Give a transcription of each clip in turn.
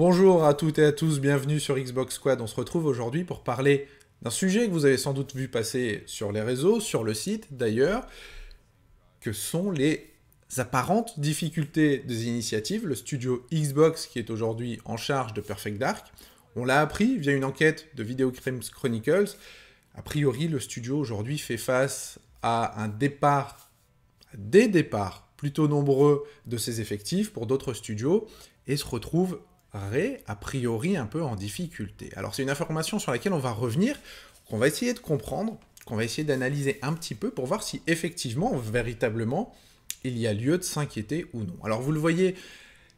Bonjour à toutes et à tous, bienvenue sur Xbox Squad. On se retrouve aujourd'hui pour parler d'un sujet que vous avez sans doute vu passer sur les réseaux, sur le site d'ailleurs, que sont les apparentes difficultés des initiatives. Le studio Xbox qui est aujourd'hui en charge de Perfect Dark, on l'a appris via une enquête de Video Crimes Chronicles. A priori, le studio aujourd'hui fait face à un départ, des départs plutôt nombreux de ses effectifs pour d'autres studios et se retrouve Ré, a priori un peu en difficulté. Alors c'est une information sur laquelle on va revenir, qu'on va essayer de comprendre, qu'on va essayer d'analyser un petit peu pour voir si effectivement, véritablement, il y a lieu de s'inquiéter ou non. Alors vous le voyez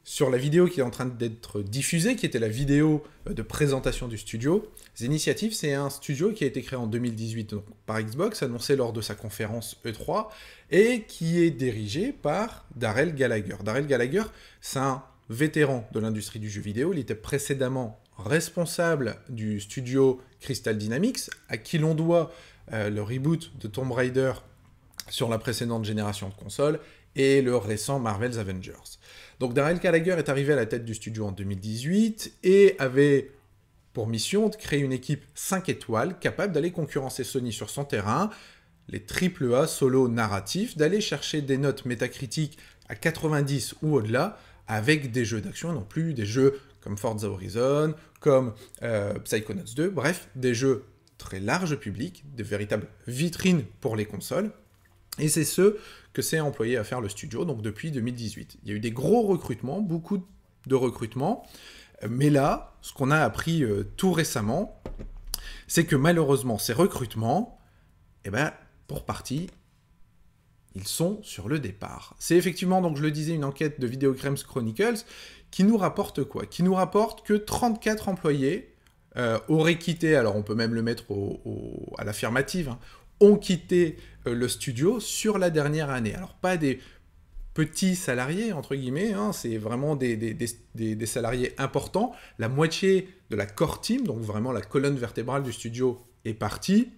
sur la vidéo qui est en train d'être diffusée, qui était la vidéo euh, de présentation du studio. Zinitiative, c'est un studio qui a été créé en 2018 par Xbox, annoncé lors de sa conférence E3, et qui est dirigé par Darrell Gallagher. Darrell Gallagher, c'est un vétéran de l'industrie du jeu vidéo. Il était précédemment responsable du studio Crystal Dynamics, à qui l'on doit euh, le reboot de Tomb Raider sur la précédente génération de consoles et le récent Marvel's Avengers. Donc Darrell Callagher est arrivé à la tête du studio en 2018 et avait pour mission de créer une équipe 5 étoiles capable d'aller concurrencer Sony sur son terrain, les A solo narratifs, d'aller chercher des notes métacritiques à 90 ou au-delà, avec des jeux d'action non plus, des jeux comme Forza Horizon, comme euh, Psychonauts 2, bref, des jeux très large public, de véritables vitrines pour les consoles. Et c'est ce que s'est employé à faire le studio donc depuis 2018. Il y a eu des gros recrutements, beaucoup de recrutements, mais là, ce qu'on a appris euh, tout récemment, c'est que malheureusement, ces recrutements, eh ben, pour partie, ils sont sur le départ. C'est effectivement, donc je le disais, une enquête de Video Chronicles qui nous rapporte quoi Qui nous rapporte que 34 employés euh, auraient quitté, alors on peut même le mettre à l'affirmative, hein, ont quitté euh, le studio sur la dernière année. Alors pas des petits salariés, entre guillemets, hein, c'est vraiment des, salariés importants. La moitié de la core team, donc vraiment la colonne vertébrale du studio, est partie.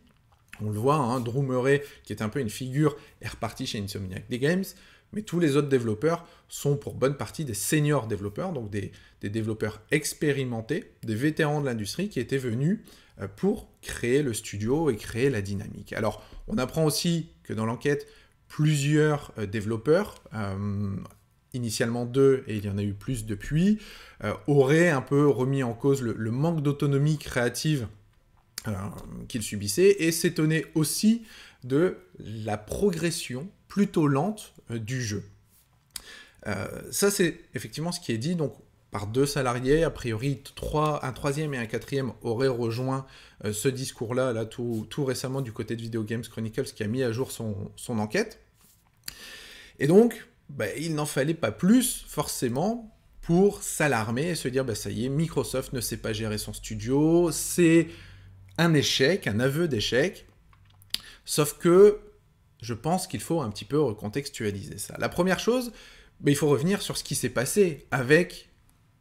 On le voit, hein, Drew Murray, qui est un peu une figure, est reparti chez Insomniac des Games, mais tous les autres développeurs sont pour bonne partie des seniors développeurs, donc des, développeurs expérimentés, des vétérans de l'industrie qui étaient venus euh, pour créer le studio et créer la dynamique. Alors, on apprend aussi que dans l'enquête, plusieurs euh, développeurs, euh, initialement deux, et il y en a eu plus depuis, auraient un peu remis en cause le manque d'autonomie créative euh, qu'il subissait et s'étonnait aussi de la progression plutôt lente euh, du jeu. Euh, ça, c'est effectivement ce qui est dit donc, par deux salariés. A priori, trois, un troisième et un quatrième auraient rejoint ce discours-là là, tout, récemment du côté de Video Games Chronicles qui a mis à jour son, enquête. Et donc, bah, il n'en fallait pas plus, forcément, pour s'alarmer et se dire bah, ça y est, Microsoft ne sait pas gérer son studio, c'est un échec, un aveu d'échec. Sauf que je pense qu'il faut un petit peu recontextualiser ça. La première chose, mais ben, il faut revenir sur ce qui s'est passé avec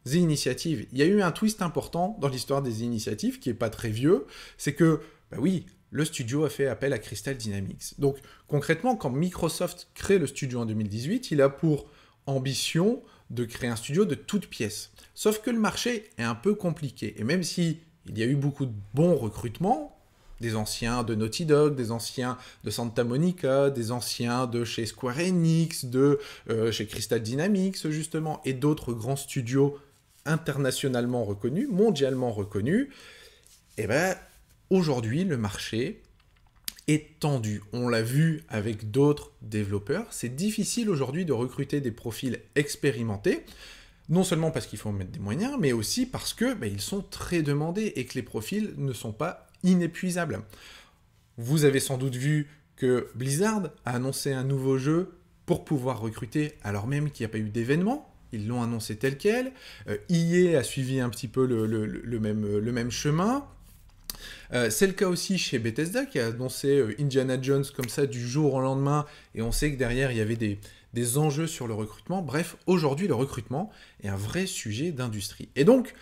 The Initiative. Il y a eu un twist important dans l'histoire des initiatives qui n'est pas très vieux, c'est que, bah oui, le studio a fait appel à Crystal Dynamics. Donc concrètement, quand Microsoft crée le studio en 2018, il a pour ambition de créer un studio de toutes pièces. Sauf que le marché est un peu compliqué. Et même si il y a eu beaucoup de bons recrutements, des anciens de Naughty Dog, des anciens de Santa Monica, des anciens de chez Square Enix, de euh, chez Crystal Dynamics justement, et d'autres grands studios internationalement reconnus, mondialement reconnus. Et eh bien, aujourd'hui le marché est tendu. On l'a vu avec d'autres développeurs, c'est difficile aujourd'hui de recruter des profils expérimentés non seulement parce qu'il faut mettre des moyens, mais aussi parce que bah, ils sont très demandés et que les profils ne sont pas inépuisables. Vous avez sans doute vu que Blizzard a annoncé un nouveau jeu pour pouvoir recruter alors même qu'il n'y a pas eu d'événement. Ils l'ont annoncé tel quel. Euh, e a suivi un petit peu le, même, chemin. Euh, c'est le cas aussi chez Bethesda qui a annoncé euh, Indiana Jones comme ça du jour au lendemain et on sait que derrière il y avait des, des enjeux sur le recrutement. Bref, aujourd'hui, le recrutement est un vrai sujet d'industrie. Et donc,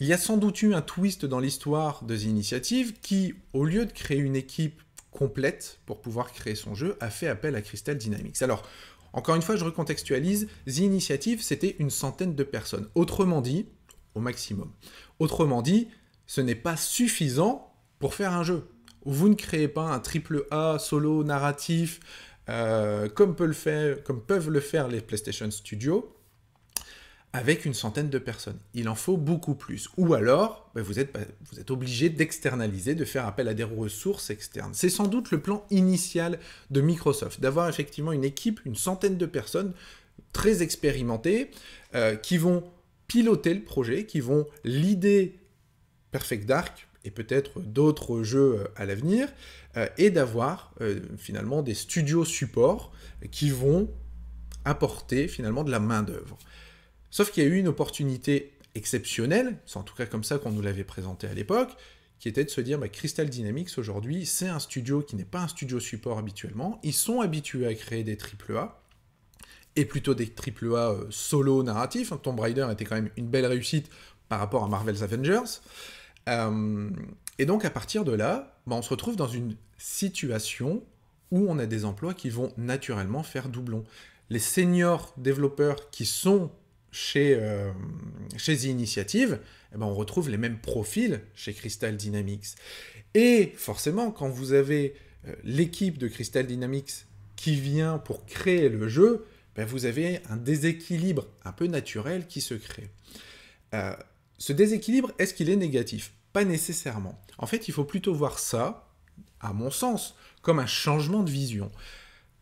il y a sans doute eu un twist dans l'histoire de The Initiative qui, au lieu de créer une équipe complète pour pouvoir créer son jeu, a fait appel à Crystal Dynamics. Alors, encore une fois, je recontextualise, The Initiative, c'était une centaine de personnes. Autrement dit, au maximum. Autrement dit, ce n'est pas suffisant pour faire un jeu. Vous ne créez pas un triple A solo narratif euh, comme, peuvent le faire les PlayStation Studios, avec une centaine de personnes. Il en faut beaucoup plus. Ou alors, ben, vous, êtes, obligé d'externaliser, de faire appel à des ressources externes. C'est sans doute le plan initial de Microsoft, d'avoir effectivement une équipe, une centaine de personnes très expérimentées, euh, qui vont piloter le projet, qui vont l'idée Perfect Dark, et peut-être d'autres jeux euh, à l'avenir, euh, et d'avoir euh, finalement des studios support qui vont apporter finalement de la main-d'œuvre. Sauf qu'il y a eu une opportunité exceptionnelle, c'est en tout cas comme ça qu'on nous l'avait présenté à l'époque, qui était de se dire bah, Crystal Dynamics aujourd'hui, c'est un studio qui n'est pas un studio support habituellement. Ils sont habitués à créer des AAA et plutôt des AAA A solo narratifs. Tomb Raider était quand même une belle réussite par rapport à Marvel's Avengers. Euh, et donc à partir de là, bah, on se retrouve dans une situation où on a des emplois qui vont naturellement faire doublon. Les seniors développeurs qui sont chez, euh, chez The Initiative, eh ben, on retrouve les mêmes profils chez Crystal Dynamics. Et forcément, quand vous avez euh, l'équipe de Crystal Dynamics qui vient pour créer le jeu, ben, vous avez un déséquilibre un peu naturel qui se crée. ce déséquilibre, est-ce qu'il est négatif pas nécessairement. En fait, il faut plutôt voir ça, à mon sens, comme un changement de vision.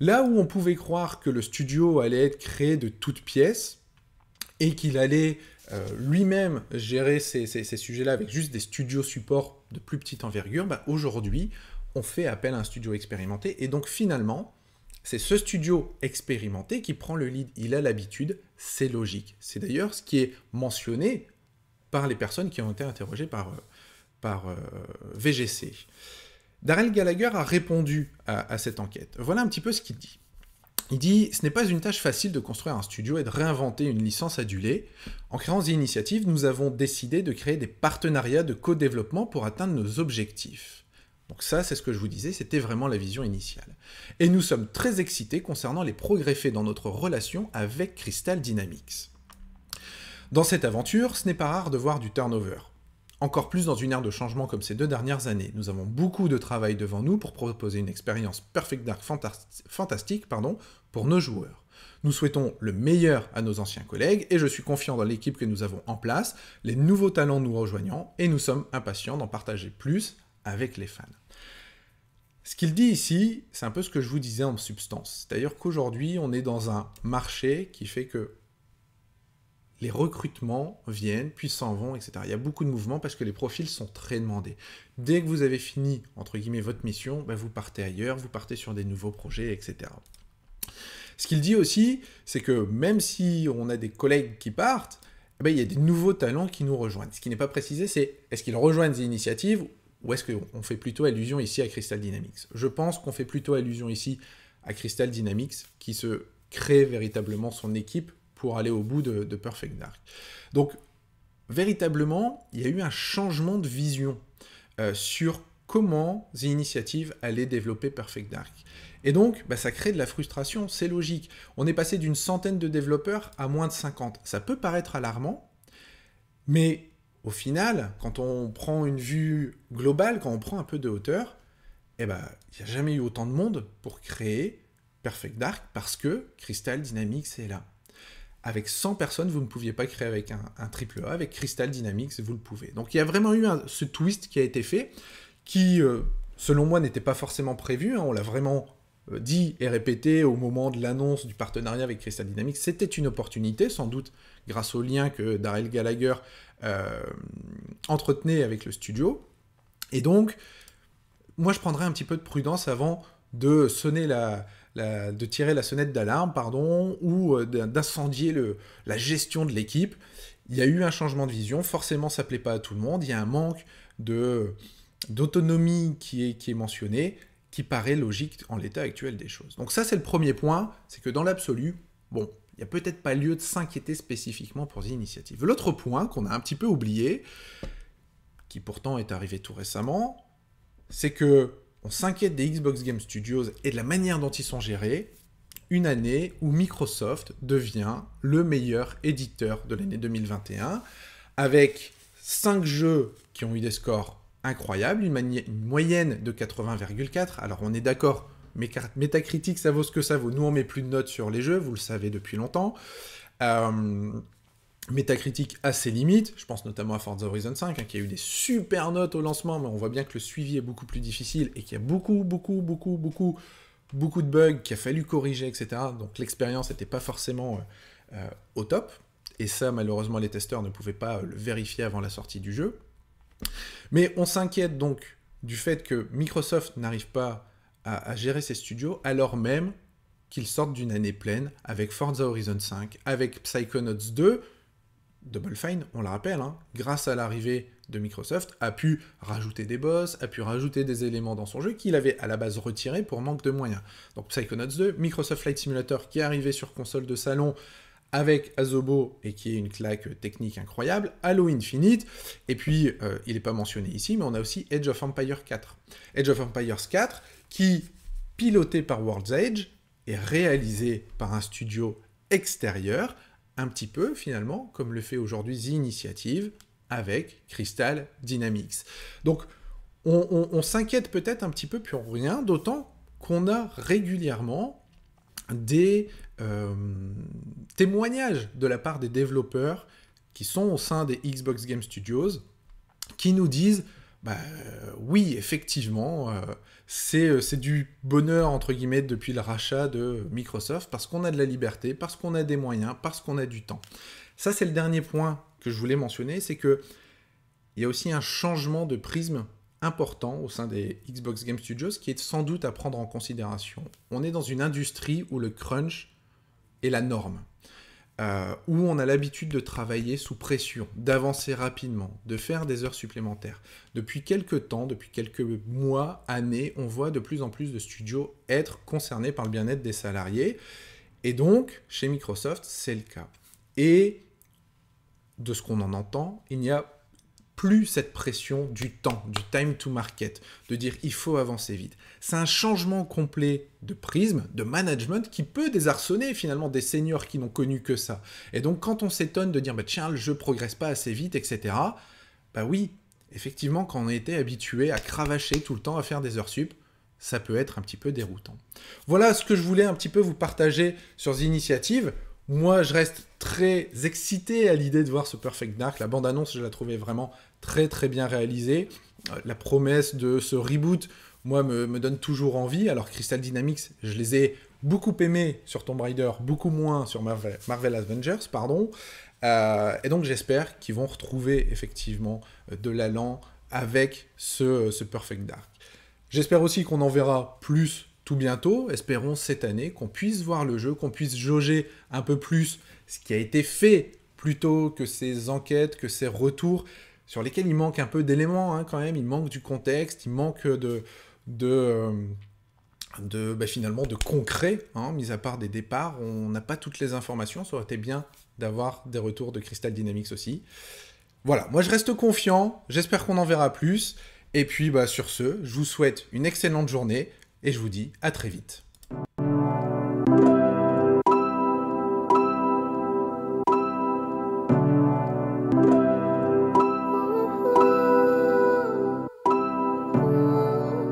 Là où on pouvait croire que le studio allait être créé de toutes pièces et qu'il allait euh, lui-même gérer ces, ces, sujets-là avec juste des studios supports de plus petite envergure, bah aujourd'hui, on fait appel à un studio expérimenté et donc finalement, c'est ce studio expérimenté qui prend le lead. Il a l'habitude, c'est logique. C'est d'ailleurs ce qui est mentionné par les personnes qui ont été interrogées par, euh, par euh, VGC. Darrell Gallagher a répondu à, cette enquête. Voilà un petit peu ce qu'il dit. Il dit Ce n'est pas une tâche facile de construire un studio et de réinventer une licence adulée. En créant des initiatives, nous avons décidé de créer des partenariats de co-développement pour atteindre nos objectifs. Donc, ça, c'est ce que je vous disais, c'était vraiment la vision initiale. Et nous sommes très excités concernant les progrès faits dans notre relation avec Crystal Dynamics. Dans cette aventure, ce n'est pas rare de voir du turnover encore plus dans une ère de changement comme ces deux dernières années. Nous avons beaucoup de travail devant nous pour proposer une expérience Perfect fantastique pardon, pour nos joueurs. Nous souhaitons le meilleur à nos anciens collègues et je suis confiant dans l'équipe que nous avons en place, les nouveaux talents nous rejoignant et nous sommes impatients d'en partager plus avec les fans. Ce qu'il dit ici, c'est un peu ce que je vous disais en substance. C'est-à-dire qu'aujourd'hui, on est dans un marché qui fait que les recrutements viennent, puis s'en vont, etc. Il y a beaucoup de mouvements parce que les profils sont très demandés. Dès que vous avez fini, entre guillemets, votre mission, bah, vous partez ailleurs, vous partez sur des nouveaux projets, etc. Ce qu'il dit aussi, c'est que même si on a des collègues qui partent, eh ben, il y a des nouveaux talents qui nous rejoignent. Ce qui n'est pas précisé, c'est est-ce qu'ils rejoignent des initiatives ou est-ce qu'on fait plutôt allusion ici à Crystal Dynamics Je pense qu'on fait plutôt allusion ici à Crystal Dynamics qui se crée véritablement son équipe aller au bout de, Perfect Dark. Donc, véritablement, il y a eu un changement de vision euh, sur comment The initiatives allait développer Perfect Dark. Et donc, bah, ça crée de la frustration, c'est logique. On est passé d'une centaine de développeurs à moins de 50. Ça peut paraître alarmant, mais au final, quand on prend une vue globale, quand on prend un peu de hauteur, eh ben, il n'y a jamais eu autant de monde pour créer Perfect Dark parce que Crystal Dynamics est là avec 100 personnes, vous ne pouviez pas créer avec un, triple A, avec Crystal Dynamics, vous le pouvez. Donc il y a vraiment eu ce twist qui a été fait, qui, euh, selon moi, n'était pas forcément prévu. Hein. on l'a vraiment euh, dit et répété au moment de l'annonce du partenariat avec Crystal Dynamics. C'était une opportunité, sans doute grâce au lien que Darrell Gallagher euh, entretenait avec le studio. Et donc, moi, je prendrais un petit peu de prudence avant de sonner la, de tirer la sonnette d'alarme, pardon, ou euh, d'incendier la gestion de l'équipe. Il y a eu un changement de vision, forcément ça ne plaît pas à tout le monde, il y a un manque d'autonomie qui est, qui est mentionné, qui paraît logique en l'état actuel des choses. Donc ça c'est le premier point, c'est que dans l'absolu, bon, il n'y a peut-être pas lieu de s'inquiéter spécifiquement pour des initiatives. L'autre point qu'on a un petit peu oublié, qui pourtant est arrivé tout récemment, c'est que on s'inquiète des Xbox Game Studios et de la manière dont ils sont gérés, une année où Microsoft devient le meilleur éditeur de l'année 2021, avec cinq jeux qui ont eu des scores incroyables, une, moyenne de 80,4. Alors on est d'accord, Metacritic, ça vaut ce que ça vaut. Nous, on met plus de notes sur les jeux, vous le savez depuis longtemps. Euh, métacritique à ses limites, je pense notamment à Forza Horizon 5, hein, qui a eu des super notes au lancement, mais on voit bien que le suivi est beaucoup plus difficile et qu'il y a beaucoup, beaucoup, beaucoup, beaucoup, beaucoup de bugs qu'il a fallu corriger, etc. Donc l'expérience n'était pas forcément euh, euh, au top, et ça malheureusement les testeurs ne pouvaient pas euh, le vérifier avant la sortie du jeu. Mais on s'inquiète donc du fait que Microsoft n'arrive pas à, à gérer ses studios, alors même qu'ils sortent d'une année pleine avec Forza Horizon 5, avec Psychonauts 2, Double Fine, on le rappelle, hein, grâce à l'arrivée de Microsoft, a pu rajouter des boss, a pu rajouter des éléments dans son jeu qu'il avait à la base retiré pour manque de moyens. Donc Psychonauts 2, Microsoft Flight Simulator qui est arrivé sur console de salon avec Azobo et qui est une claque technique incroyable, Halo Infinite, et puis euh, il n'est pas mentionné ici, mais on a aussi Edge of Empire 4. Edge of Empires 4 qui, piloté par World's Edge, et réalisé par un studio extérieur un petit peu finalement comme le fait aujourd'hui The Initiative avec Crystal Dynamics. Donc on, s'inquiète peut-être un petit peu pour rien, d'autant qu'on a régulièrement des euh, témoignages de la part des développeurs qui sont au sein des Xbox Game Studios qui nous disent bah, euh, oui, effectivement, euh, euh, c'est du bonheur, entre guillemets, depuis le rachat de Microsoft, parce qu'on a de la liberté, parce qu'on a des moyens, parce qu'on a du temps. Ça, c'est le dernier point que je voulais mentionner, c'est qu'il y a aussi un changement de prisme important au sein des Xbox Game Studios qui est sans doute à prendre en considération. On est dans une industrie où le crunch est la norme. Euh, où on a l'habitude de travailler sous pression, d'avancer rapidement, de faire des heures supplémentaires. Depuis quelques temps, depuis quelques mois, années, on voit de plus en plus de studios être concernés par le bien-être des salariés. Et donc, chez Microsoft, c'est le cas. Et de ce qu'on en entend, il n'y a plus cette pression du temps, du time to market, de dire il faut avancer vite. C'est un changement complet de prisme, de management qui peut désarçonner finalement des seniors qui n'ont connu que ça. Et donc quand on s'étonne de dire bah, tiens le jeu progresse pas assez vite, etc. Bah oui, effectivement quand on a été habitué à cravacher tout le temps, à faire des heures sup, ça peut être un petit peu déroutant. Voilà ce que je voulais un petit peu vous partager sur initiative. initiatives. Moi, je reste très excité à l'idée de voir ce Perfect Dark. La bande-annonce, je la trouvais vraiment très très bien réalisée. Euh, la promesse de ce reboot, moi, me, me donne toujours envie. Alors, Crystal Dynamics, je les ai beaucoup aimés sur Tomb Raider, beaucoup moins sur Marvel, Marvel Avengers, pardon. Euh, et donc, j'espère qu'ils vont retrouver effectivement euh, de l'allant avec ce, ce Perfect Dark. J'espère aussi qu'on en verra plus tout bientôt, espérons cette année qu'on puisse voir le jeu, qu'on puisse jauger un peu plus ce qui a été fait plutôt que ces enquêtes, que ces retours sur lesquels il manque un peu d'éléments hein, quand même, il manque du contexte, il manque de, de, euh, de bah, finalement de concret, hein. mis à part des départs, on n'a pas toutes les informations, ça aurait été bien d'avoir des retours de Crystal Dynamics aussi. Voilà, moi je reste confiant, j'espère qu'on en verra plus, et puis bah, sur ce, je vous souhaite une excellente journée, et je vous dis à très vite.